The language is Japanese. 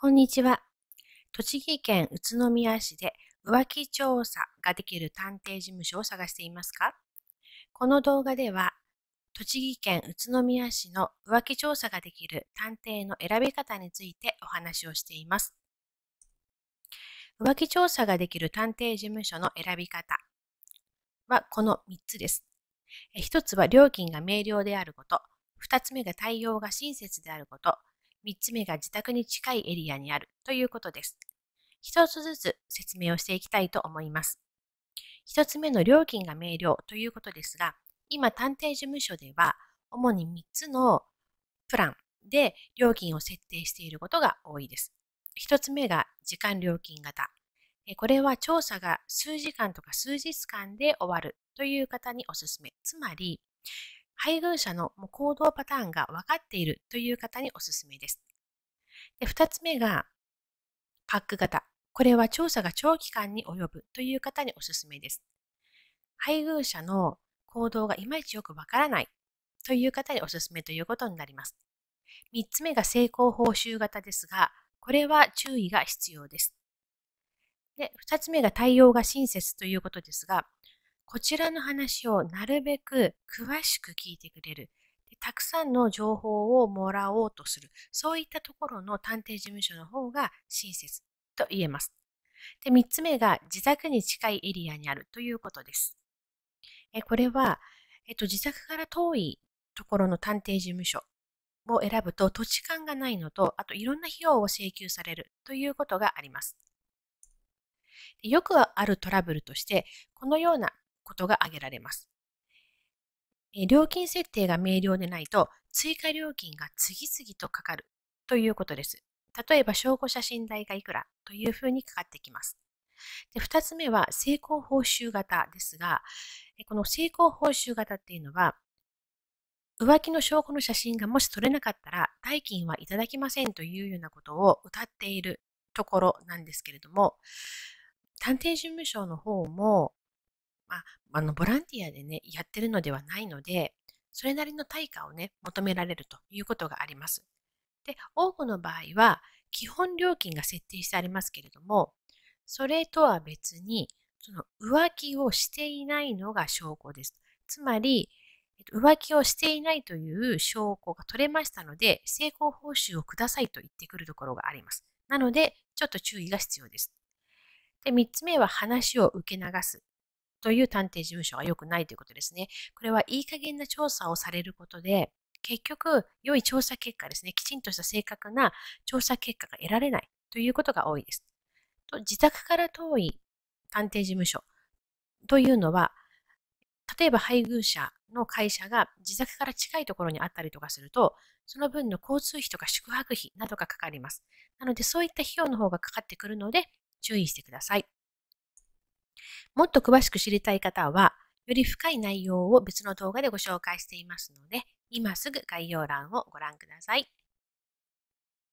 こんにちは。栃木県宇都宮市で浮気調査ができる探偵事務所を探していますかこの動画では、栃木県宇都宮市の浮気調査ができる探偵の選び方についてお話をしています。浮気調査ができる探偵事務所の選び方はこの3つです。1つは料金が明瞭であること、2つ目が対応が親切であること、3つ目が自宅に近いエリアにあるということです。1つずつ説明をしていきたいと思います。1つ目の料金が明瞭ということですが、今探偵事務所では主に3つのプランで料金を設定していることが多いです。1つ目が時間料金型。これは調査が数時間とか数日間で終わるという方におすすめ。つまり、配偶者の行動パターンが分かっているという方におすすめです。で2つ目が、パック型。これは調査が長期間に及ぶという方におすすめです。配偶者の行動がいまいちよくわからないという方におすすめということになります。3つ目が成功報酬型ですが、これは注意が必要です。で、2つ目が対応が親切ということですが、こちらの話をなるべく詳しく聞いてくれる。たくさんの情報をもらおうとする。そういったところの探偵事務所の方が親切と言えます。で、3つ目が自宅に近いエリアにあるということです。えこれは、えっと、自宅から遠いところの探偵事務所を選ぶと土地勘がないのと、あといろんな費用を請求されるということがあります。よくあるトラブルとして、このようなことが挙げられます。料金設定が明瞭でないと追加料金が次々とかかるということです。例えば証拠写真代がいくらというふうにかかってきます。で2つ目は成功報酬型ですが、この成功報酬型っていうのは、浮気の証拠の写真がもし撮れなかったら代金はいただきませんというようなことを謳っているところなんですけれども、探偵事務所の方もまあ、あのボランティアでねやってるのではないのでそれなりの対価をね求められるということがあります。で多くの場合は基本料金が設定してありますけれどもそれとは別にその浮気をしていないのが証拠です。つまり浮気をしていないという証拠が取れましたので成功報酬をくださいと言ってくるところがあります。なのでちょっと注意が必要です。で3つ目は話を受け流すという探偵事務所は良くないということですね。これはいい加減な調査をされることで、結局、良い調査結果ですね、きちんとした正確な調査結果が得られないということが多いです。と自宅から遠い探偵事務所というのは、例えば配偶者の会社が自宅から近いところにあったりとかすると、その分の交通費とか宿泊費などがかかります。なので、そういった費用の方がかかってくるので、注意してください。もっと詳しく知りたい方は、より深い内容を別の動画でご紹介していますので、今すぐ概要欄をご覧ください。